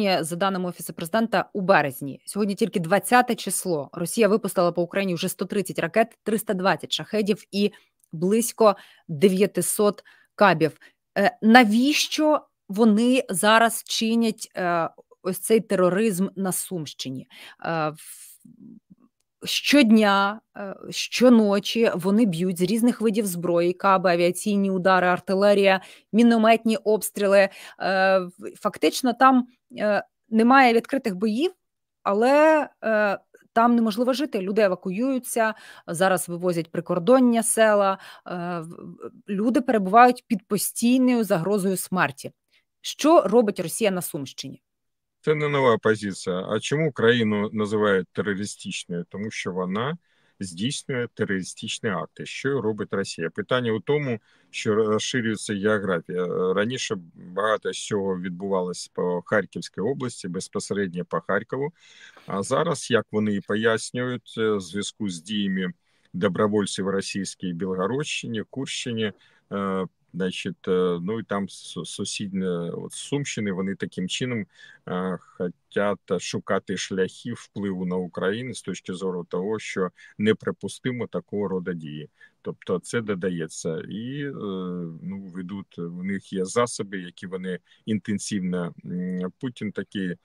За даними офісу президента, у березні сьогодні тільки 20 число Росія випустила по Україні вже 130 ракет, 320 шахедів і близько 900 кабів. Е, навіщо вони зараз чинять е, ось цей тероризм на Сумщині? Е, Щодня, е, щоночі вони б'ють з різних видів зброї, каби, авіаційні удари, артилерія, мінометні обстріли. Е, фактично, там е, немає відкритих боїв, але там неможливо жити. Люди евакуюються, зараз вивозять прикордоння села, люди перебувають під постійною загрозою смерті. Що робить Росія на Сумщині? Це не нова позиція. А чому країну називають терористичною? Тому що вона здійснює терористичні акти. Що робить Росія? Питання у тому, що розширюється географія. Раніше багато з цього відбувалося по Харківській області, безпосередньо по Харкову. А зараз, як вони і пояснюють, е, в зв'язку з діями добровольців російській Білгородщині, Курщині. Е, Значить, э, ну і там сусідні э, от Сумщини вони таким чином э, хочуть шукати шляхи впливу на Україну з точки зору того, що неприпустимо такого роду дії. Тобто це додається, і е, ну ведуть в них є засоби, які вони інтенсивно Путін такий е,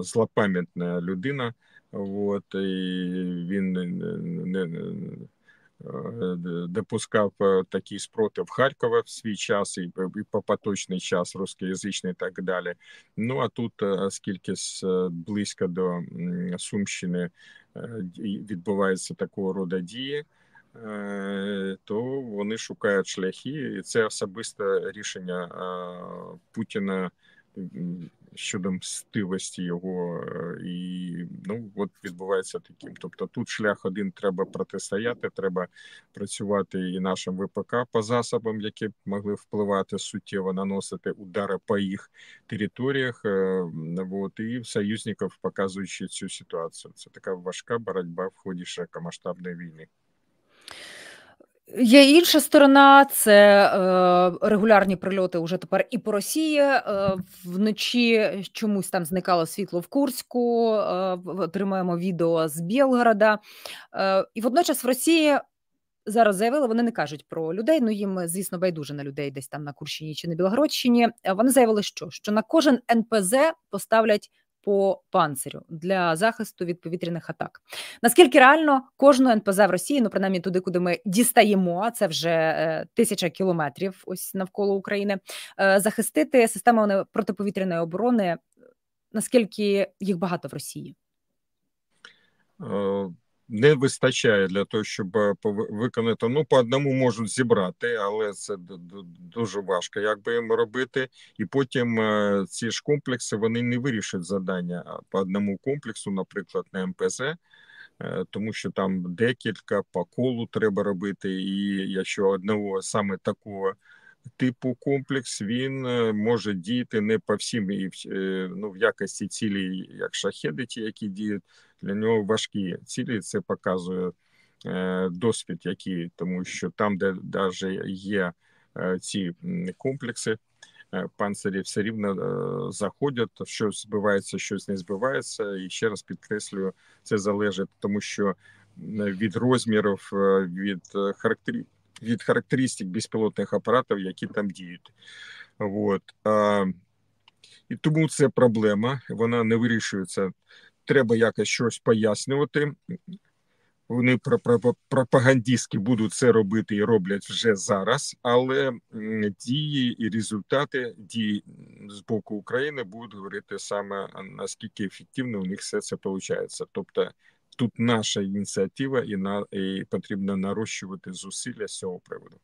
злопам'ятна людина. От і він е, не Е, допускав е, такий спротив Харкова в свій час і по поточний час рускоязичний і так далі. Ну а тут, е, оскільки близько до Сумщини відбувається такого роду дії. То вони шукають шляхи, і це особисте рішення Путіна щодо мстивості його, е, і ну от відбувається таким. Тобто, тут шлях один треба протистояти, треба працювати і нашим ВПК по засобам, які могли впливати суттєво, наносити удари по їх територіях. Е, от, і союзників показуючи цю ситуацію. Це така важка боротьба в ході широкомасштабної війни. Є інша сторона, це е, регулярні прильоти уже тепер і по Росії. Е, вночі чомусь там зникало світло в Курську, е, отримаємо відео з Білгорода. Е, І водночас в Росії зараз заявили, вони не кажуть про людей. Ну їм, звісно, байдуже на людей десь там на Курщині чи на Білгородщині. Е, вони заявили, що, що на кожен НПЗ поставлять по панцирю для захисту від повітряних атак. Наскільки реально кожну НПЗ в Росії, ну принаймні туди, куди ми дістаємо, а це вже е, тисяча кілометрів, ось навколо України, е, захистити системи протиповітряної оборони. Наскільки їх багато в Росії? Е, не вистачає для того, щоб е, виконати. Ну, по одному можуть зібрати, але це дуже важко. Як би їм робити, і потім е, ці ж комплекси вони не вирішать завдання по одному комплексу, наприклад, на МПЗ. Е, тому що там декілька по колу треба робити, і якщо одного саме такого типу комплекс він е, може діяти не по всім і е, ну, в якості цілі, як шахеди, ті, які діють для нього важкі цілі. Це показує е, досвід, який, тому що там, де навіть є ці комплекси. Панцирі все рівно заходять, щось збивається, щось не збивається. І ще раз підкреслюю, це залежить, тому що від розмірів, від характерів від характеристик безпілотних апаратів, які там діють. От. І тому це проблема, вона не вирішується. Треба якось щось пояснювати. Вони пропагандистки будуть це робити і роблять вже зараз, але дії і результати дії з боку України будуть говорити саме наскільки ефективно у них все це виходить. Тобто тут наша ініціатива, і на і потрібно нарощувати зусилля з цього приводу.